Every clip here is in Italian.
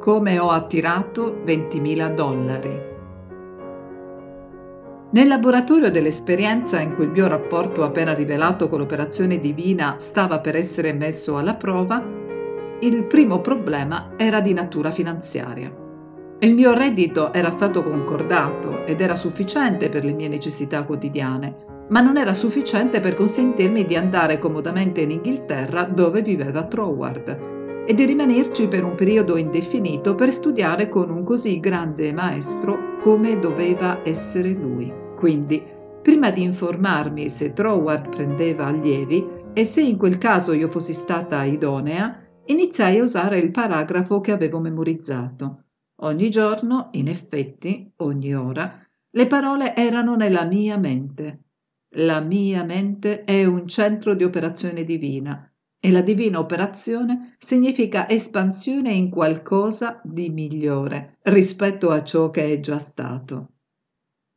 Come ho attirato 20.000 dollari. Nel laboratorio dell'esperienza in cui il mio rapporto appena rivelato con l'operazione divina stava per essere messo alla prova, il primo problema era di natura finanziaria. Il mio reddito era stato concordato ed era sufficiente per le mie necessità quotidiane, ma non era sufficiente per consentirmi di andare comodamente in Inghilterra dove viveva Troward, e di rimanerci per un periodo indefinito per studiare con un così grande maestro come doveva essere lui. Quindi, prima di informarmi se Troward prendeva allievi e se in quel caso io fossi stata idonea, iniziai a usare il paragrafo che avevo memorizzato. Ogni giorno, in effetti, ogni ora, le parole erano nella mia mente. La mia mente è un centro di operazione divina e la divina operazione significa espansione in qualcosa di migliore rispetto a ciò che è già stato.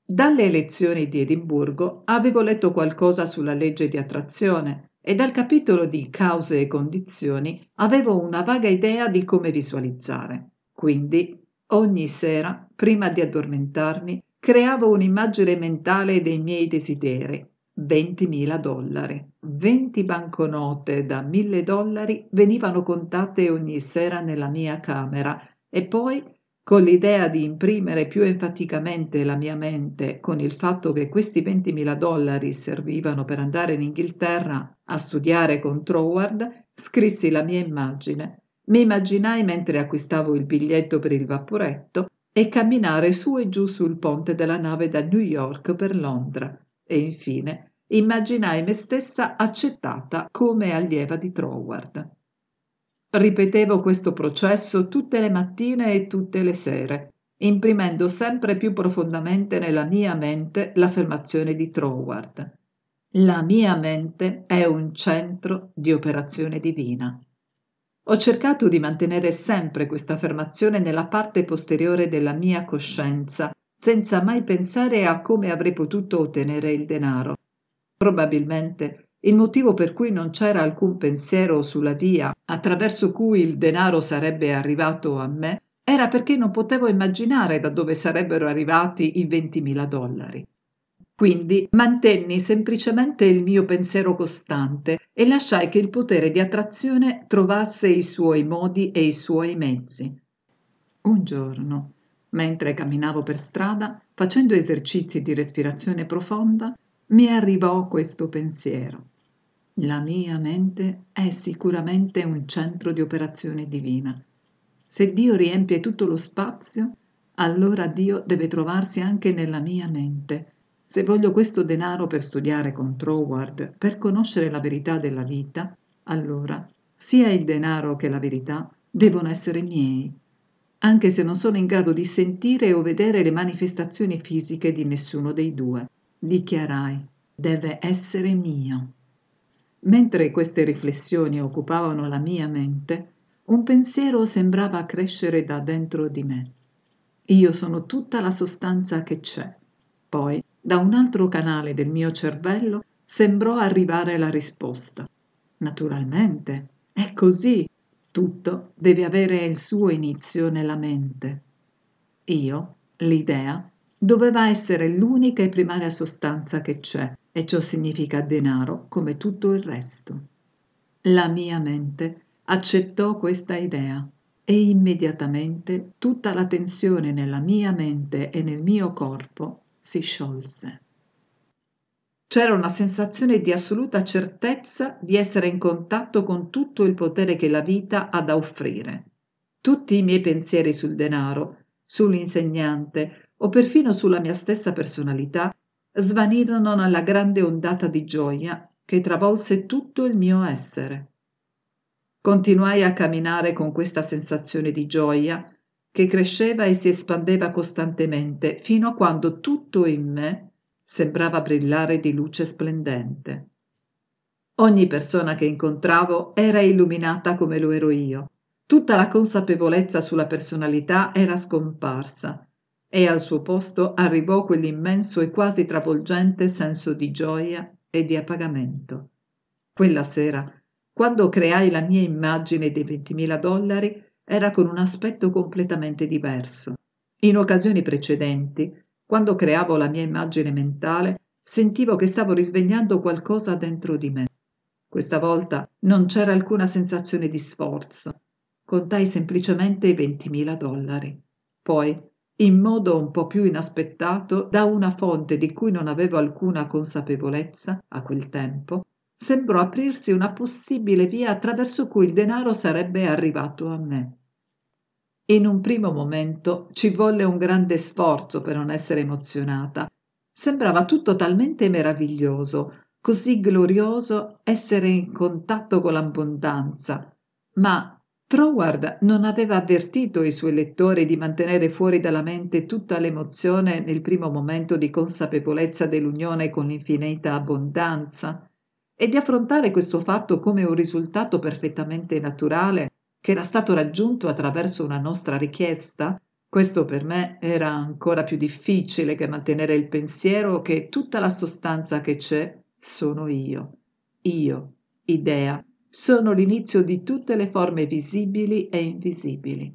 Dalle lezioni di Edimburgo avevo letto qualcosa sulla legge di attrazione e dal capitolo di cause e condizioni avevo una vaga idea di come visualizzare. Quindi, ogni sera, prima di addormentarmi, creavo un'immagine mentale dei miei desideri 20.000 dollari. 20 banconote da 1.000 dollari venivano contate ogni sera nella mia camera e poi, con l'idea di imprimere più enfaticamente la mia mente con il fatto che questi 20.000 dollari servivano per andare in Inghilterra a studiare con Troward, scrissi la mia immagine. Mi immaginai mentre acquistavo il biglietto per il vaporetto e camminare su e giù sul ponte della nave da New York per Londra e infine immaginai me stessa accettata come allieva di Troward. Ripetevo questo processo tutte le mattine e tutte le sere, imprimendo sempre più profondamente nella mia mente l'affermazione di Troward. La mia mente è un centro di operazione divina. Ho cercato di mantenere sempre questa affermazione nella parte posteriore della mia coscienza, senza mai pensare a come avrei potuto ottenere il denaro. Probabilmente il motivo per cui non c'era alcun pensiero sulla via attraverso cui il denaro sarebbe arrivato a me era perché non potevo immaginare da dove sarebbero arrivati i 20.000 dollari. Quindi mantenni semplicemente il mio pensiero costante e lasciai che il potere di attrazione trovasse i suoi modi e i suoi mezzi. Un giorno, mentre camminavo per strada, facendo esercizi di respirazione profonda, mi arrivò questo pensiero. La mia mente è sicuramente un centro di operazione divina. Se Dio riempie tutto lo spazio, allora Dio deve trovarsi anche nella mia mente. Se voglio questo denaro per studiare con Troward, per conoscere la verità della vita, allora sia il denaro che la verità devono essere miei anche se non sono in grado di sentire o vedere le manifestazioni fisiche di nessuno dei due. Dichiarai, deve essere mio. Mentre queste riflessioni occupavano la mia mente, un pensiero sembrava crescere da dentro di me. Io sono tutta la sostanza che c'è. Poi, da un altro canale del mio cervello, sembrò arrivare la risposta. Naturalmente, è così, tutto deve avere il suo inizio nella mente. Io, l'idea, doveva essere l'unica e primaria sostanza che c'è, e ciò significa denaro come tutto il resto. La mia mente accettò questa idea e immediatamente tutta la tensione nella mia mente e nel mio corpo si sciolse. C'era una sensazione di assoluta certezza di essere in contatto con tutto il potere che la vita ha da offrire. Tutti i miei pensieri sul denaro, sull'insegnante o perfino sulla mia stessa personalità svanirono nella grande ondata di gioia che travolse tutto il mio essere. Continuai a camminare con questa sensazione di gioia che cresceva e si espandeva costantemente fino a quando tutto in me sembrava brillare di luce splendente ogni persona che incontravo era illuminata come lo ero io tutta la consapevolezza sulla personalità era scomparsa e al suo posto arrivò quell'immenso e quasi travolgente senso di gioia e di appagamento quella sera quando creai la mia immagine dei 20.000 dollari era con un aspetto completamente diverso in occasioni precedenti quando creavo la mia immagine mentale, sentivo che stavo risvegliando qualcosa dentro di me. Questa volta non c'era alcuna sensazione di sforzo. Contai semplicemente i 20.000 dollari. Poi, in modo un po' più inaspettato, da una fonte di cui non avevo alcuna consapevolezza a quel tempo, sembrò aprirsi una possibile via attraverso cui il denaro sarebbe arrivato a me. In un primo momento ci volle un grande sforzo per non essere emozionata. Sembrava tutto talmente meraviglioso, così glorioso essere in contatto con l'abbondanza. Ma Troward non aveva avvertito i suoi lettori di mantenere fuori dalla mente tutta l'emozione nel primo momento di consapevolezza dell'unione con l'infinita abbondanza e di affrontare questo fatto come un risultato perfettamente naturale che era stato raggiunto attraverso una nostra richiesta? Questo per me era ancora più difficile che mantenere il pensiero che tutta la sostanza che c'è sono io. Io, idea, sono l'inizio di tutte le forme visibili e invisibili.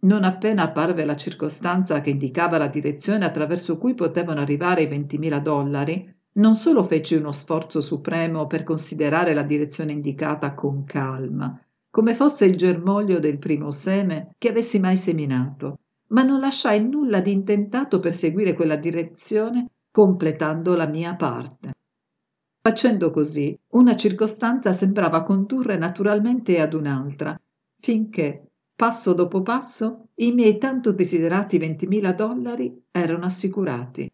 Non appena apparve la circostanza che indicava la direzione attraverso cui potevano arrivare i 20.000 dollari, non solo feci uno sforzo supremo per considerare la direzione indicata con calma, come fosse il germoglio del primo seme che avessi mai seminato ma non lasciai nulla di intentato per seguire quella direzione completando la mia parte facendo così una circostanza sembrava condurre naturalmente ad un'altra finché passo dopo passo i miei tanto desiderati 20.000 dollari erano assicurati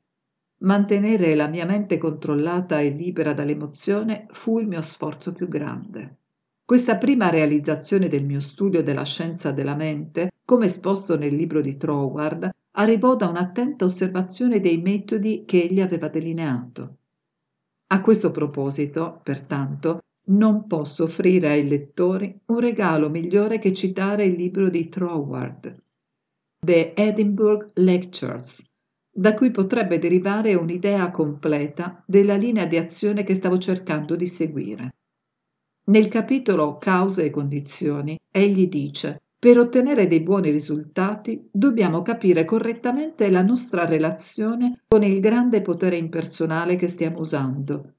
mantenere la mia mente controllata e libera dall'emozione fu il mio sforzo più grande questa prima realizzazione del mio studio della scienza della mente, come esposto nel libro di Troward, arrivò da un'attenta osservazione dei metodi che egli aveva delineato. A questo proposito, pertanto, non posso offrire ai lettori un regalo migliore che citare il libro di Troward, The Edinburgh Lectures, da cui potrebbe derivare un'idea completa della linea di azione che stavo cercando di seguire. Nel capitolo Cause e condizioni, egli dice per ottenere dei buoni risultati dobbiamo capire correttamente la nostra relazione con il grande potere impersonale che stiamo usando.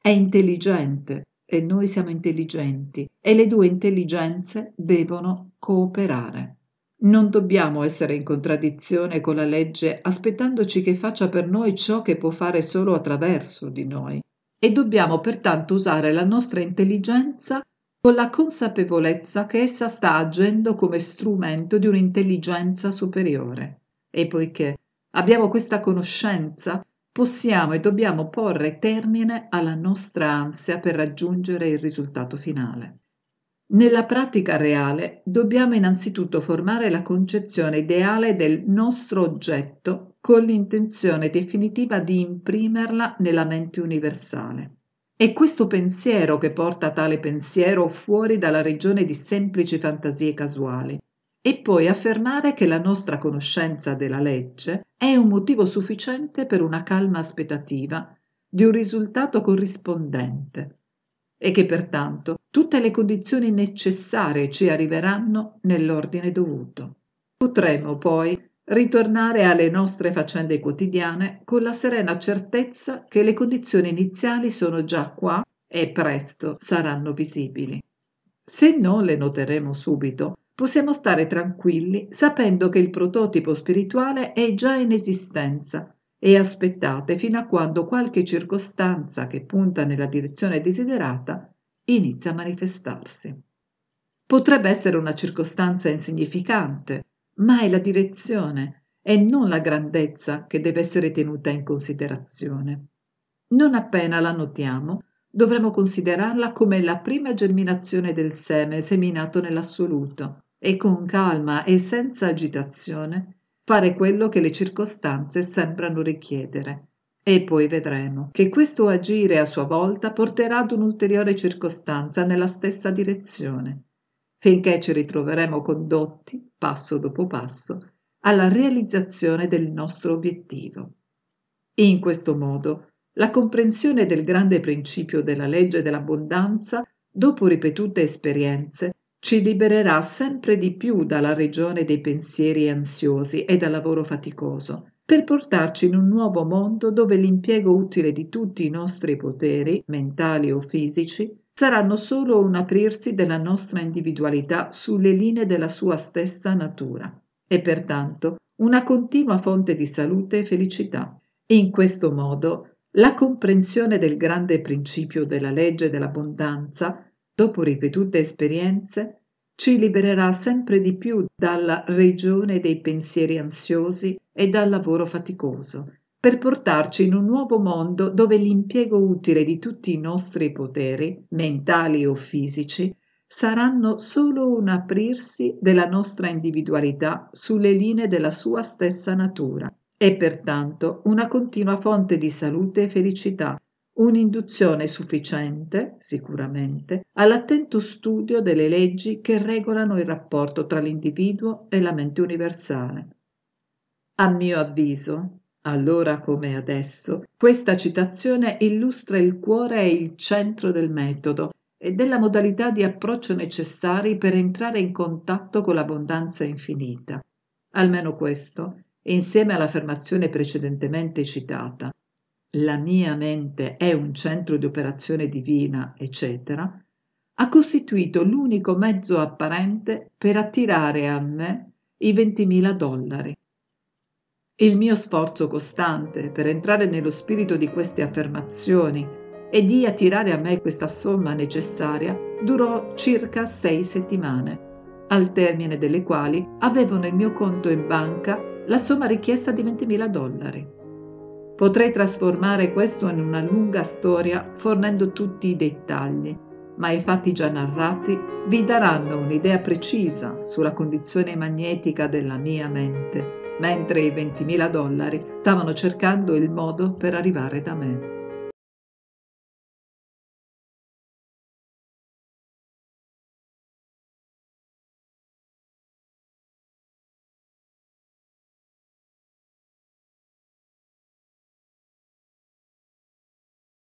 È intelligente e noi siamo intelligenti e le due intelligenze devono cooperare. Non dobbiamo essere in contraddizione con la legge aspettandoci che faccia per noi ciò che può fare solo attraverso di noi e dobbiamo pertanto usare la nostra intelligenza con la consapevolezza che essa sta agendo come strumento di un'intelligenza superiore. E poiché abbiamo questa conoscenza, possiamo e dobbiamo porre termine alla nostra ansia per raggiungere il risultato finale. Nella pratica reale dobbiamo innanzitutto formare la concezione ideale del nostro oggetto con l'intenzione definitiva di imprimerla nella mente universale. È questo pensiero che porta tale pensiero fuori dalla regione di semplici fantasie casuali e poi affermare che la nostra conoscenza della legge è un motivo sufficiente per una calma aspettativa di un risultato corrispondente e che pertanto tutte le condizioni necessarie ci arriveranno nell'ordine dovuto. Potremmo poi ritornare alle nostre faccende quotidiane con la serena certezza che le condizioni iniziali sono già qua e presto saranno visibili. Se non le noteremo subito, possiamo stare tranquilli sapendo che il prototipo spirituale è già in esistenza e aspettate fino a quando qualche circostanza che punta nella direzione desiderata inizia a manifestarsi. Potrebbe essere una circostanza insignificante, ma è la direzione e non la grandezza che deve essere tenuta in considerazione. Non appena la notiamo, dovremo considerarla come la prima germinazione del seme seminato nell'assoluto e con calma e senza agitazione fare quello che le circostanze sembrano richiedere. E poi vedremo che questo agire a sua volta porterà ad un'ulteriore circostanza nella stessa direzione finché ci ritroveremo condotti, passo dopo passo, alla realizzazione del nostro obiettivo. In questo modo, la comprensione del grande principio della legge dell'abbondanza, dopo ripetute esperienze, ci libererà sempre di più dalla regione dei pensieri ansiosi e dal lavoro faticoso, per portarci in un nuovo mondo dove l'impiego utile di tutti i nostri poteri, mentali o fisici, saranno solo un aprirsi della nostra individualità sulle linee della sua stessa natura e pertanto una continua fonte di salute e felicità. In questo modo la comprensione del grande principio della legge dell'abbondanza, dopo ripetute esperienze, ci libererà sempre di più dalla regione dei pensieri ansiosi e dal lavoro faticoso per portarci in un nuovo mondo dove l'impiego utile di tutti i nostri poteri, mentali o fisici, saranno solo un aprirsi della nostra individualità sulle linee della sua stessa natura e pertanto una continua fonte di salute e felicità, un'induzione sufficiente, sicuramente, all'attento studio delle leggi che regolano il rapporto tra l'individuo e la mente universale. A mio avviso, allora come adesso, questa citazione illustra il cuore e il centro del metodo e della modalità di approccio necessari per entrare in contatto con l'abbondanza infinita. Almeno questo, insieme all'affermazione precedentemente citata, la mia mente è un centro di operazione divina, eccetera, ha costituito l'unico mezzo apparente per attirare a me i 20.000 dollari il mio sforzo costante per entrare nello spirito di queste affermazioni e di attirare a me questa somma necessaria durò circa sei settimane, al termine delle quali avevo nel mio conto in banca la somma richiesta di 20.000 dollari. Potrei trasformare questo in una lunga storia fornendo tutti i dettagli, ma i fatti già narrati vi daranno un'idea precisa sulla condizione magnetica della mia mente mentre i 20.000 dollari stavano cercando il modo per arrivare da me.